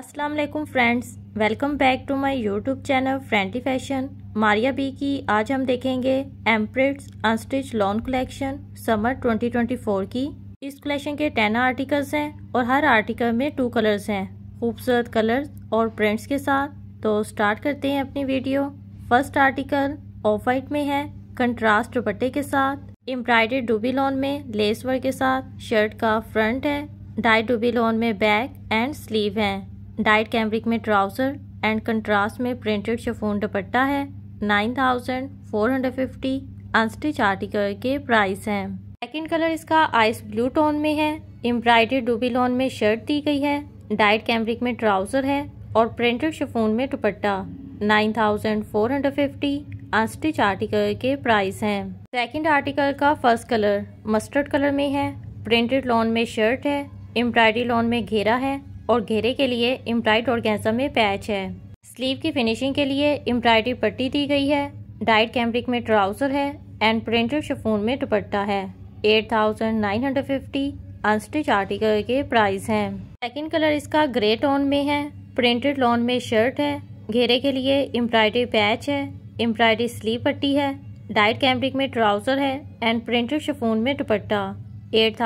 Aslam friends welcome back to my YouTube channel Friendy Fashion Maria B की आज हम देखेंगे M Prints unstitch lawn collection summer 2024 की इस कलेक्शन के टेन आर्टिकल्स हैं और हर आर्टिकल में टू कलर्स हैं खूबसूरत कलर्स और प्रिंट्स के साथ तो स्टार्ट करते हैं अपनी video first article off white में है कंट्रास्ट दुपट्टे के साथ एम्ब्रॉयडेड डूबी लॉन में लेस वर्क के साथ शर्ट का फ्रंट है डाई डूबी लॉन में बैक एंड स्लीव है डाइट कैमरिक में ट्राउज़र एंड कंट्रास्ट में प्रिंटेड शफोन दुपट्टा है nine thousand four hundred fifty unstitch article के प्राइस हैं सेकेंड कलर इसका आइस ब्लू टोन में है एम्ब्राइडेड डूबी लॉन में शर्ट दी गई है डाइट कैमरिक में ट्राउज़र है और प्रिंटेड शफोन में dupatta nine thousand four hundred fifty unstitch article के प्राइस हैं सेकेंड आर्टिकल का फर्स्ट कलर मस्टर्ड कलर में है प्रिंटेड लॉन में शर्ट है एम्ब्रॉयडरी लॉन में घेरा है और घेरे के लिए और ऑर्गेन्जा में पैच है स्लीव की फिनिशिंग के लिए इम्प्राइडरी पट्टी दी गई है डाइट कैम्ब्रिक में ट्राउजर है एंड प्रिंटेड शफून में दुपट्टा है 8,950 अनस्टिच आर्टिकल के प्राइस हैं सेकंड कलर इसका ग्रे टोन में है प्रिंटेड लॉन में शर्ट है घेरे के लिए एम्ब्रॉयडरी पैच है एम्ब्रॉयडरी स्लीव पट्टी है डाइट कैम्ब्रिक में ट्राउजर है एंड प्रिंटेड शफून में दुपट्टा एट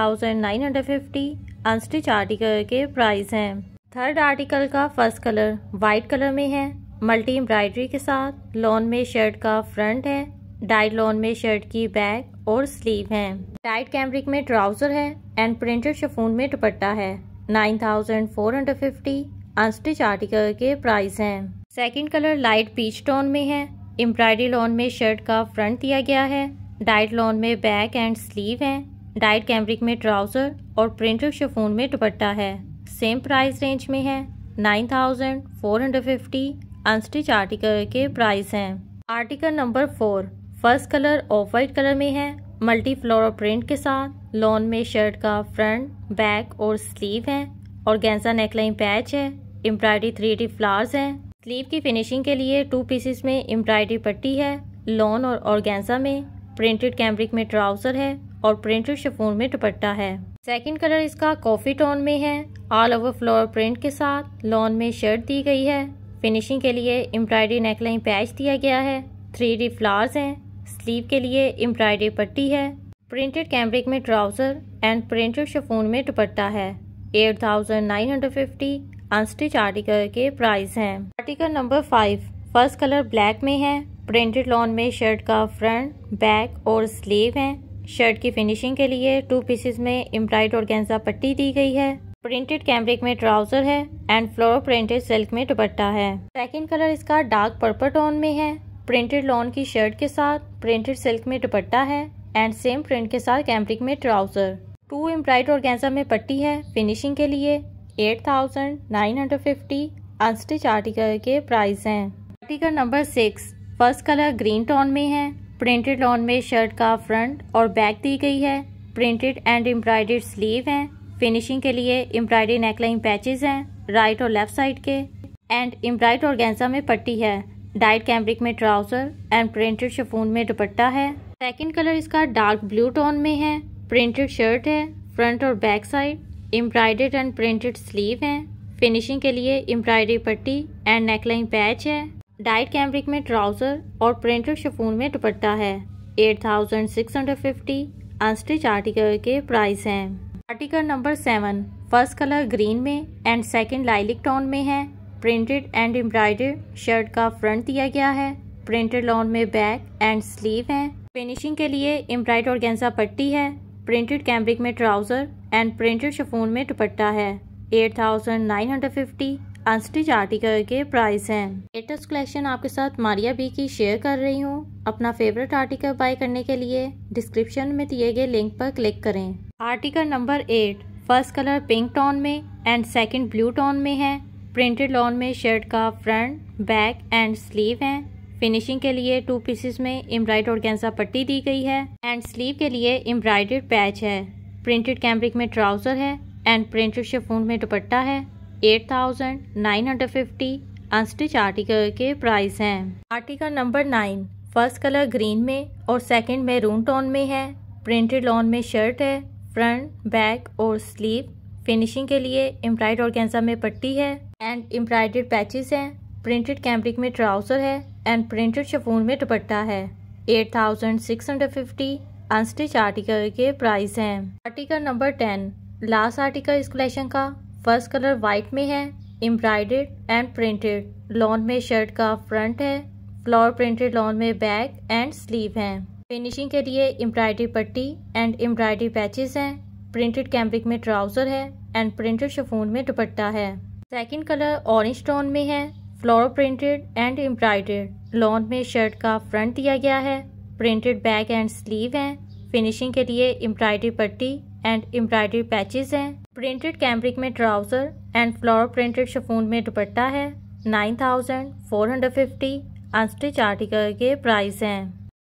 अनस्टिच आर्टिकल के प्राइस हैं थर्ड आर्टिकल का फर्स्ट कलर वाइट कलर में है मल्टी एम्ब्रॉयडरी के साथ लॉन में शर्ट का फ्रंट है डाइट लॉन में शर्ट की बैक और स्लीव है डाइट कैमरिक में ट्राउजर है एंड प्रिंटेड शफून में दुपट्टा है nine thousand four hundred fifty unstitch article के प्राइस हैं second colour light peach tone में है एम्ब्रॉयडरी लॉन में शर्ट का फ्रंट दिया गया है डाइट लॉन में बैक एंड स्लीव है डाइट कैमरिक में ट्राउज़र और प्रिंटेड शफोन में दुपट्टा है सेम प्राइस रेंज में है nine thousand four hundred fifty unstitch article के प्राइस हैं article number four first colour off white colour में है मल्टी फ्लोर प्रिंट के साथ लॉन में शर्ट का फ्रंट बैक और स्लीव है और गेंजा नेकलाइन पैच है एम्ब्रॉयडरी थ्री डी फ्लावर्स हैं स्लीव की फिनिशिंग के लिए टू पीसेस में एम्ब्रॉयडरी पट्टी है लॉन और ऑर्गेंजा में प्रिंटेड कैमरिक में ट्राउज़र है और प्रिंटेड शफोन में दुपट्टा है सेकंड कलर इसका कॉफ़ी टोन में है ऑल ओवर फ्लोर प्रिंट के साथ लॉन में शर्ट दी गई है फिनिशिंग के लिए एम्ब्रॉयडरी नेकलाइन पैच दिया गया है थ्री डी फ्लावर्स हैं स्लीव के लिए एम्ब्रॉयडरी पट्टी है प्रिंटेड कैमरिक में ट्राउज़र एंड प्रिंटेड शफोन में दुपट्टा है eight thousand nine hundred fifty unstitch article के प्राइस हैं article number five first colour black में है प्रिंटेड लॉन में शर्ट का फ्रंट बैक और स्लीव है शर्ट की फिनिशिंग के लिए टू पीसेस में और ऑर्गेन्जा पट्टी दी गई है प्रिंटेड कैमरिक में ट्राउजर है एंड फ्लोर प्रिंटेड सिल्क में दुपट्टा है सेकेंड कलर इसका डार्क पर्पल टोन में है प्रिंटेड लॉन की शर्ट के साथ प्रिंटेड सिल्क में दुपट्टा है एंड सेम प्रिंट के साथ कैमरिक में ट्राउजर टू एम्ब्राइड ऑर्गेन्जा में पट्टी है फिनिशिंग के लिए eight thousand nine hundred fifty unstitch article के प्राइस हैं article number six first colour green tone में है प्रिंटेड लॉन में शर्ट का फ्रंट और बैक दी गई है प्रिंटेड एंड एम्ब्रॉयडर्ड स्लीव हैं फिनिशिंग के लिए एम्ब्रॉयडरी नेकलाइन पैचेस हैं राइट और लेफ्ट साइड के एंड एम्ब्रॉयड और गेंजा में पट्टी है डाइट कैम्ब्रिक में ट्राउजर एंड प्रिंटेड शफून में दुपट्टा है सेकेंड कलर इसका डार्क ब्लू टोन में है प्रिंटेड शर्ट है फ्रंट और back side embroidered and printed sleeve हैं फिनिशिंग के लिए एम्ब्रॉयडरी पट्टी एंड नेकलाइन पैच है डाइट कैमरिक में ट्राउज़र और प्रिंटेड शफून में दुपट्टा है 8650 अनस्टिच आर्टिकल के प्राइस हैं article number seven first colour green में एंड सेकंड लाइलिक टोन में है प्रिंटेड एंड एम्ब्रॉयडर्ड शर्ट का फ्रंट दिया गया है प्रिंटेड लॉन में बैक एंड स्लीव है फिनिशिंग के लिए एम्ब्रॉयड और पट्टी है प्रिंटेड कैमरिक में ट्राउज़र एंड प्रिंटेड शफून में दुपट्टा है 8950 अनस्टिच आर्टिकल के प्राइस हैं लेटेस्ट कलेक्शन आपके साथ मारिया बी की शेयर कर रही हूँ अपना फेवरेट आर्टिकल बाय करने के लिए डिस्क्रिप्शन में दिए गए लिंक पर क्लिक करें article number eight first colour pink tone में एंड सेकंड ब्लू टोन में है प्रिंटेड लॉन में शर्ट का फ्रंट बैक एंड स्लीव है फिनिशिंग के लिए टू पीसेस में एम्ब्राइड और पट्टी दी गई है एंड स्लीव के लिए एम्ब्राइडेड पैच है प्रिंटेड कैमरिक में ट्राउजर है एंड प्रिंटेड शेफून में दुपट्टा है 8,950 अनस्टिच आर्टिकल के प्राइस हैं article number nine first colour green में और सेकंड रून टोन में है प्रिंटेड लॉन में शर्ट है फ्रंट बैक और स्लीव फिनिशिंग के लिए एम्ब्राइड और में पट्टी है एंड एम्ब्राइडेड पैचेस हैं प्रिंटेड कैमरिक में ट्राउज़र है एंड प्रिंटेड शफून में दुपट्टा है 8,650 अनस्टिच आर्टिकल के प्राइस हैं article number ten last article इस कलेक्शन का फर्स्ट कलर वाइट में है एम्ब्रॉयडर्ड एंड प्रिंटेड लॉन में शर्ट का फ्रंट है फ्लोर प्रिंटेड लॉन में बैक एंड स्लीव है फिनिशिंग के लिए एम्ब्रॉयडरी पट्टी एंड एम्ब्रॉयडरी पैचेस हैं प्रिंटेड कैंब्रिक में ट्राउजर है एंड प्रिंटेड शफून में दुपट्टा है सेकंड कलर ऑरेंज टोन में है floral printed and embroidered lawn में शर्ट का फ्रंट दिया गया है प्रिंटेड बैक एंड स्लीव है फिनिशिंग के लिए एम्ब्रॉयडरी पट्टी एंड एम्ब्रॉयडरी पैचेज हैं प्रिंटेड कैम्ब्रिक में trouser and floral printed chiffon में दुपट्टा है nine thousand four hundred fifty unstitch article के प्राइस हैं